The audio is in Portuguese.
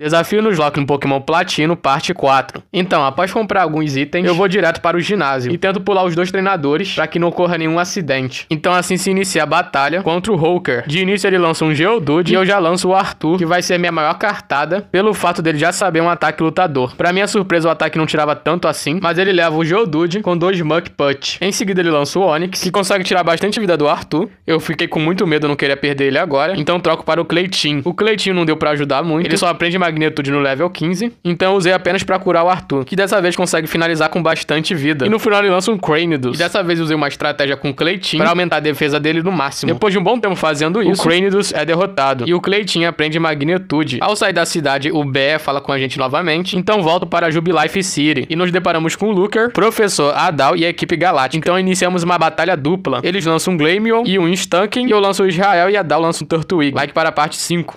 Desafio nos Lock no Pokémon Platino, parte 4. Então, após comprar alguns itens, eu vou direto para o ginásio e tento pular os dois treinadores para que não ocorra nenhum acidente. Então, assim se inicia a batalha contra o Hulker. De início, ele lança um Geodude e eu já lanço o Arthur, que vai ser minha maior cartada, pelo fato dele já saber um ataque lutador. Para minha surpresa, o ataque não tirava tanto assim, mas ele leva o Geodude com dois Muck Punch. Em seguida, ele lança o Onix, que consegue tirar bastante vida do Arthur. Eu fiquei com muito medo, não queria perder ele agora, então troco para o Cleitinho. O Cleitinho não deu para ajudar muito, ele só aprende mais Magnitude no level 15, então usei apenas para curar o Arthur, que dessa vez consegue finalizar com bastante vida. E no final ele lança um Cranidos. E dessa vez usei uma estratégia com o Cleitinho para aumentar a defesa dele no máximo. Depois de um bom tempo fazendo isso, o Cranidos é derrotado e o Cleitinho aprende Magnitude. Ao sair da cidade, o Bé fala com a gente novamente, então volto para Jubilife City e nos deparamos com o Luker, Professor Adal e a equipe Galáctica. Então iniciamos uma batalha dupla. Eles lançam um Glaimion e um Stunken e eu lanço o Israel e Adal lança um Turtwig. Like para a parte 5.